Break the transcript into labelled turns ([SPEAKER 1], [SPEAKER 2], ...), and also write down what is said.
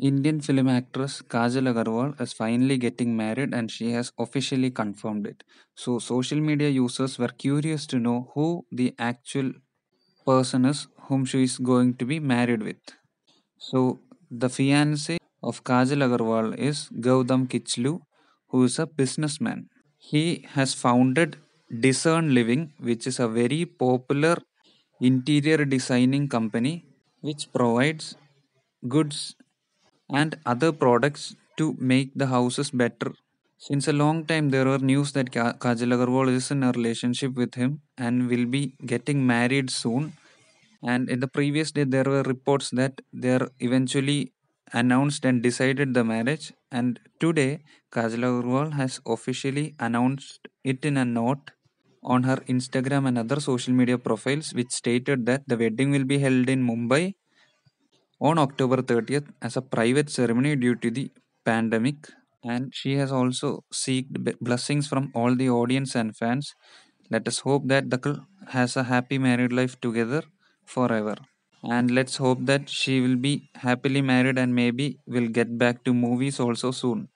[SPEAKER 1] Indian film actress Kajal Agarwal is finally getting married and she has officially confirmed it. So, social media users were curious to know who the actual person is whom she is going to be married with. So, the fiance of Kajal Agarwal is Gautam Kichlu, who is a businessman. He has founded Discern Living, which is a very popular interior designing company which provides goods and other products to make the houses better. Since a long time, there were news that Kajal Agarwal is in a relationship with him and will be getting married soon. And in the previous day, there were reports that they are eventually announced and decided the marriage. And today, Kajal Agarwal has officially announced it in a note on her Instagram and other social media profiles, which stated that the wedding will be held in Mumbai on October 30th as a private ceremony due to the pandemic. And she has also seeked blessings from all the audience and fans. Let us hope that Dakal has a happy married life together forever. And let's hope that she will be happily married and maybe will get back to movies also soon.